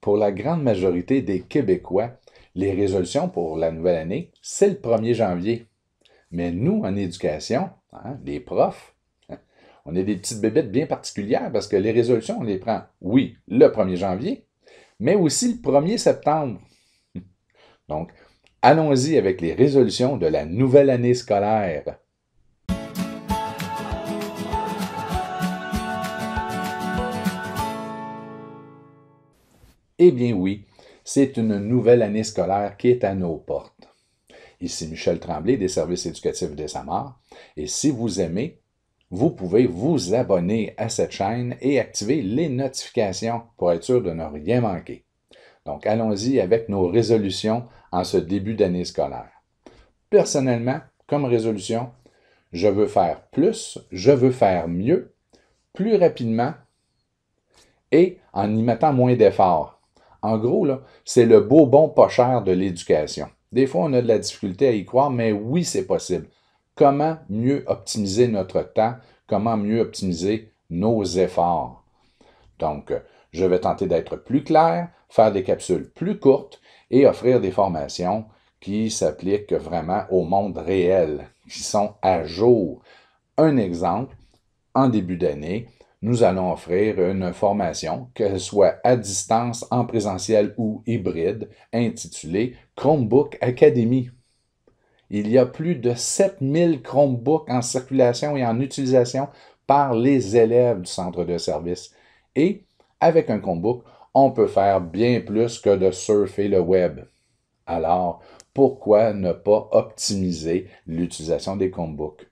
pour la grande majorité des Québécois, les résolutions pour la nouvelle année, c'est le 1er janvier. Mais nous, en éducation, hein, les profs, on est des petites bébêtes bien particulières parce que les résolutions, on les prend, oui, le 1er janvier, mais aussi le 1er septembre. Donc, allons-y avec les résolutions de la nouvelle année scolaire. Eh bien oui, c'est une nouvelle année scolaire qui est à nos portes. Ici Michel Tremblay des services éducatifs de Samar, Et si vous aimez, vous pouvez vous abonner à cette chaîne et activer les notifications pour être sûr de ne rien manquer. Donc allons-y avec nos résolutions en ce début d'année scolaire. Personnellement, comme résolution, je veux faire plus, je veux faire mieux, plus rapidement et en y mettant moins d'efforts. En gros, là, c'est le beau bon pas cher de l'éducation. Des fois, on a de la difficulté à y croire, mais oui, c'est possible. Comment mieux optimiser notre temps? Comment mieux optimiser nos efforts? Donc, euh, je vais tenter d'être plus clair, faire des capsules plus courtes et offrir des formations qui s'appliquent vraiment au monde réel, qui sont à jour. Un exemple, en début d'année, nous allons offrir une formation, que ce soit à distance, en présentiel ou hybride, intitulée Chromebook Academy. Il y a plus de 7000 Chromebooks en circulation et en utilisation par les élèves du centre de service. Et avec un Chromebook, on peut faire bien plus que de surfer le web. Alors, pourquoi ne pas optimiser l'utilisation des Chromebooks?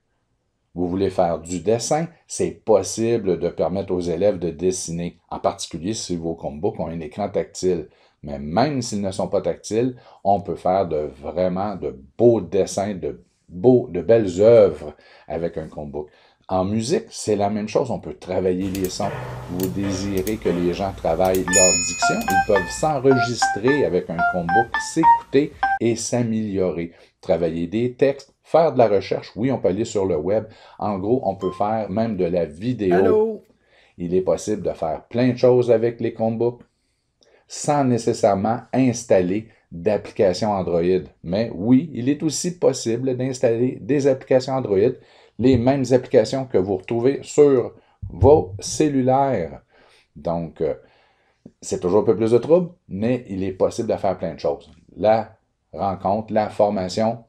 Vous voulez faire du dessin, c'est possible de permettre aux élèves de dessiner, en particulier si vos Chromebooks ont un écran tactile. Mais même s'ils ne sont pas tactiles, on peut faire de vraiment de beaux dessins, de, beaux, de belles œuvres avec un Chromebook. En musique, c'est la même chose, on peut travailler les sons. Vous désirez que les gens travaillent leur diction, ils peuvent s'enregistrer avec un Chromebook, s'écouter et s'améliorer. Travailler des textes, Faire de la recherche, oui, on peut aller sur le web. En gros, on peut faire même de la vidéo. Il est possible de faire plein de choses avec les Chromebooks sans nécessairement installer d'applications Android. Mais oui, il est aussi possible d'installer des applications Android, les mêmes applications que vous retrouvez sur vos cellulaires. Donc, euh, c'est toujours un peu plus de trouble, mais il est possible de faire plein de choses. La rencontre, la formation,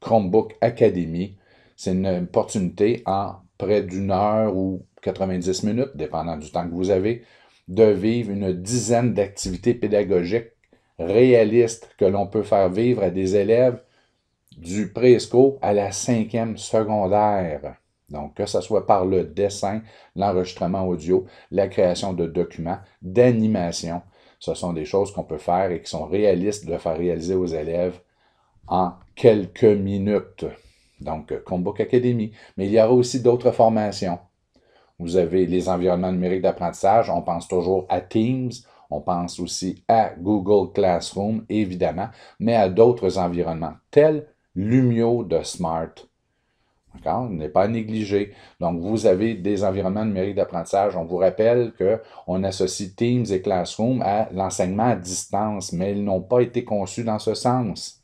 Chromebook Academy. C'est une opportunité en près d'une heure ou 90 minutes, dépendant du temps que vous avez, de vivre une dizaine d'activités pédagogiques réalistes que l'on peut faire vivre à des élèves du presco à la cinquième secondaire. Donc, que ce soit par le dessin, l'enregistrement audio, la création de documents, d'animation, ce sont des choses qu'on peut faire et qui sont réalistes de faire réaliser aux élèves en quelques minutes. Donc, Combook Academy. Mais il y aura aussi d'autres formations. Vous avez les environnements numériques d'apprentissage. On pense toujours à Teams. On pense aussi à Google Classroom, évidemment, mais à d'autres environnements, tels Lumio de Smart. D'accord? N'est pas négligé. Donc, vous avez des environnements numériques d'apprentissage. On vous rappelle qu'on associe Teams et Classroom à l'enseignement à distance, mais ils n'ont pas été conçus dans ce sens.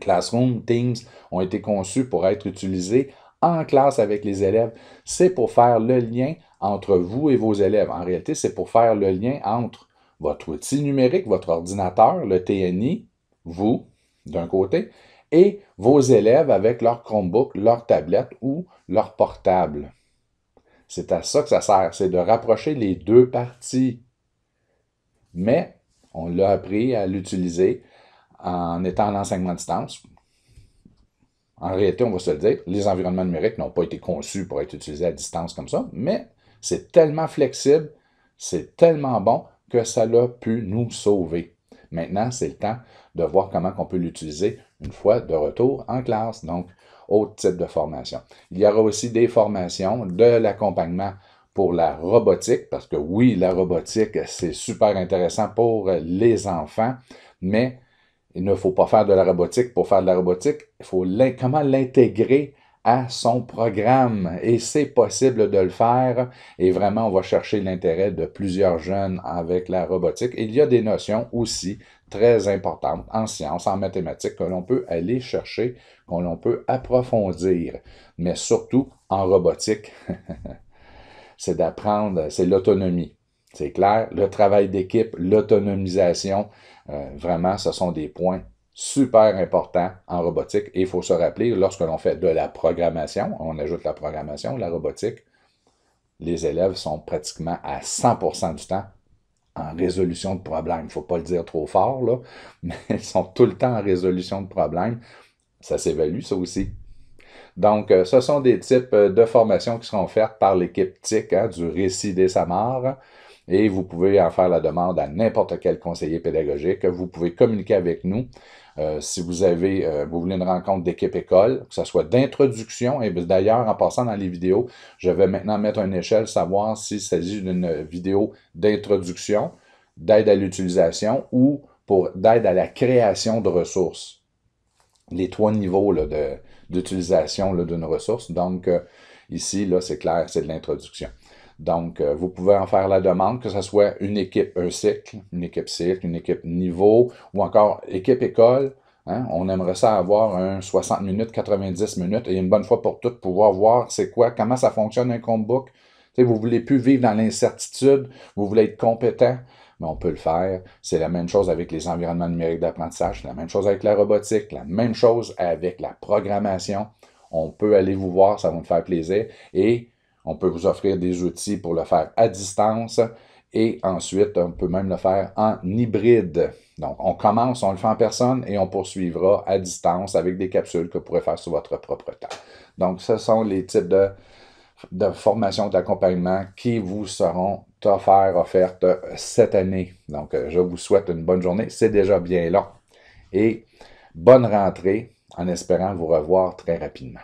Classroom, Teams ont été conçus pour être utilisés en classe avec les élèves. C'est pour faire le lien entre vous et vos élèves. En réalité, c'est pour faire le lien entre votre outil numérique, votre ordinateur, le TNI, vous, d'un côté, et vos élèves avec leur Chromebook, leur tablette ou leur portable. C'est à ça que ça sert, c'est de rapprocher les deux parties. Mais on l'a appris à l'utiliser en étant en enseignement à distance. En réalité, on va se le dire, les environnements numériques n'ont pas été conçus pour être utilisés à distance comme ça, mais c'est tellement flexible, c'est tellement bon que ça a pu nous sauver. Maintenant, c'est le temps de voir comment on peut l'utiliser une fois de retour en classe, donc autre type de formation. Il y aura aussi des formations, de l'accompagnement pour la robotique, parce que oui, la robotique, c'est super intéressant pour les enfants, mais il ne faut pas faire de la robotique pour faire de la robotique. Il faut comment l'intégrer à son programme et c'est possible de le faire et vraiment on va chercher l'intérêt de plusieurs jeunes avec la robotique. il y a des notions aussi très importantes en sciences, en mathématiques que l'on peut aller chercher, que l'on peut approfondir, mais surtout en robotique. c'est d'apprendre, c'est l'autonomie. C'est clair. Le travail d'équipe, l'autonomisation, euh, vraiment, ce sont des points super importants en robotique. Et il faut se rappeler, lorsque l'on fait de la programmation, on ajoute la programmation, la robotique, les élèves sont pratiquement à 100% du temps en résolution de problèmes. Il ne faut pas le dire trop fort, là, mais ils sont tout le temps en résolution de problèmes. Ça s'évalue, ça aussi. Donc, euh, ce sont des types euh, de formations qui seront faites par l'équipe TIC hein, du Récit des Samars et vous pouvez en faire la demande à n'importe quel conseiller pédagogique. Vous pouvez communiquer avec nous. Euh, si vous avez, euh, vous voulez une rencontre d'équipe école, que ce soit d'introduction, et ben, d'ailleurs, en passant dans les vidéos, je vais maintenant mettre une échelle, savoir s'il s'agit d'une vidéo d'introduction, d'aide à l'utilisation ou pour d'aide à la création de ressources. Les trois niveaux d'utilisation d'une ressource. Donc, euh, ici, là, c'est clair, c'est de l'introduction. Donc, euh, vous pouvez en faire la demande, que ce soit une équipe, un cycle, une équipe cycle, une équipe niveau ou encore équipe école. Hein. On aimerait ça avoir un 60 minutes, 90 minutes et une bonne fois pour toutes pouvoir voir c'est quoi, comment ça fonctionne un comptebook. Vous vous voulez plus vivre dans l'incertitude, vous voulez être compétent, mais on peut le faire. C'est la même chose avec les environnements numériques d'apprentissage, la même chose avec la robotique, la même chose avec la programmation. On peut aller vous voir, ça va nous faire plaisir. Et on peut vous offrir des outils pour le faire à distance et ensuite, on peut même le faire en hybride. Donc, on commence, on le fait en personne et on poursuivra à distance avec des capsules que vous pourrez faire sur votre propre temps. Donc, ce sont les types de, de formations d'accompagnement qui vous seront offerts offertes euh, cette année. Donc, euh, je vous souhaite une bonne journée. C'est déjà bien long. Et bonne rentrée en espérant vous revoir très rapidement.